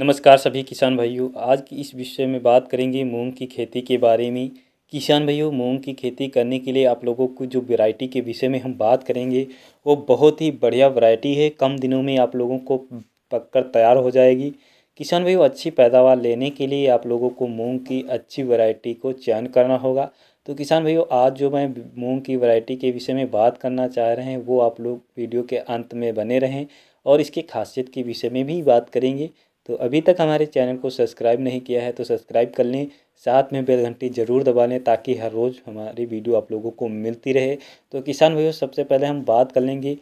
नमस्कार सभी किसान भाइयों आज की इस विषय में बात करेंगे मूंग की खेती के बारे में किसान भाइयों मूंग की खेती करने के लिए आप लोगों को जो वैरायटी के विषय में हम बात करेंगे वो बहुत ही बढ़िया वैरायटी है कम दिनों में आप लोगों को पककर तैयार हो जाएगी किसान भाइयों अच्छी पैदावार लेने के लिए आप लोगों को मूँग की अच्छी वरायटी को चयन करना होगा तो किसान भाइयों आज जो मैं मूँग की वरायटी के विषय में बात करना चाह रहे हैं वो आप लोग वीडियो के अंत में बने रहें और इसके खासियत के विषय में भी बात करेंगे तो अभी तक हमारे चैनल को सब्सक्राइब नहीं किया है तो सब्सक्राइब कर लें साथ में बेल घंटी ज़रूर दबा लें ताकि हर रोज़ हमारी वीडियो आप लोगों को मिलती रहे तो किसान भाइयों सबसे पहले हम बात कर लेंगे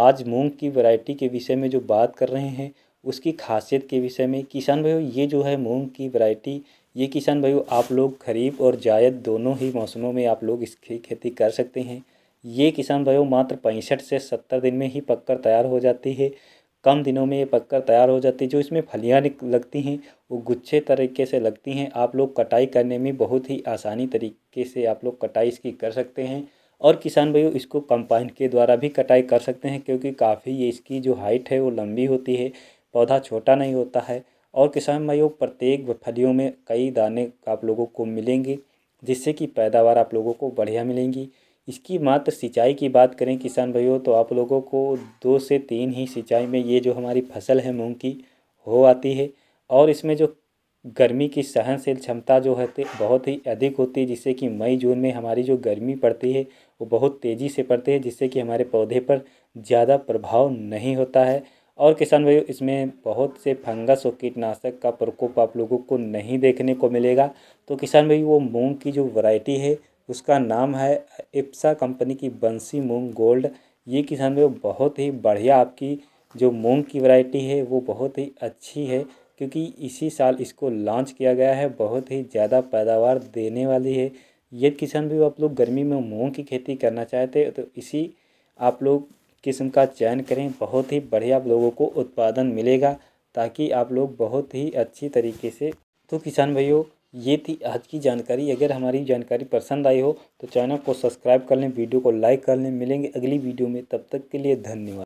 आज मूंग की वैरायटी के विषय में जो बात कर रहे हैं उसकी खासियत के विषय में किसान भाइयों ये जो है मूँग की वरायटी ये किसान भाइयों आप लोग खरीफ और जायद दोनों ही मौसमों में आप लोग इसकी खेती कर सकते हैं ये किसान भाइयों मात्र पैंसठ से सत्तर दिन में ही पककर तैयार हो जाती है कम दिनों में ये पककर तैयार हो जाती है जो इसमें फलियाँ लगती हैं वो गुच्छे तरीके से लगती हैं आप लोग कटाई करने में बहुत ही आसानी तरीके से आप लोग कटाई इसकी कर सकते हैं और किसान भाइयों इसको कंपाइन के द्वारा भी कटाई कर सकते हैं क्योंकि काफ़ी ये इसकी जो हाइट है वो लंबी होती है पौधा छोटा नहीं होता है और किसान भाइयों प्रत्येक फलियों में कई दाने आप लोगों को मिलेंगे जिससे कि पैदावार आप लोगों को बढ़िया मिलेंगी इसकी मात्र सिंचाई की बात करें किसान भाइयों तो आप लोगों को दो से तीन ही सिंचाई में ये जो हमारी फसल है मूंग की हो आती है और इसमें जो गर्मी की सहनशील क्षमता जो है बहुत ही अधिक होती है जिससे कि मई जून में हमारी जो गर्मी पड़ती है वो बहुत तेज़ी से पड़ती है जिससे कि हमारे पौधे पर ज़्यादा प्रभाव नहीं होता है और किसान भाइयों इसमें बहुत से फंगस और कीटनाशक का प्रकोप आप लोगों को नहीं देखने को मिलेगा तो किसान भाई वो मूंग की जो वैरायटी है उसका नाम है इप्सा कंपनी की बंसी मूंग गोल्ड ये किसान में बहुत ही बढ़िया आपकी जो मूंग की वैरायटी है वो बहुत ही अच्छी है क्योंकि इसी साल इसको लॉन्च किया गया है बहुत ही ज़्यादा पैदावार देने वाली है ये किसान भी आप लोग गर्मी में मूंग की खेती करना चाहते हैं तो इसी आप लोग किस्म का चयन करें बहुत ही बढ़िया आप लोगों को उत्पादन मिलेगा ताकि आप लोग बहुत ही अच्छी तरीके से तो किसान भाइयों ये थी आज की जानकारी अगर हमारी जानकारी पसंद आई हो तो चैनल को सब्सक्राइब कर लें वीडियो को लाइक कर लें मिलेंगे अगली वीडियो में तब तक के लिए धन्यवाद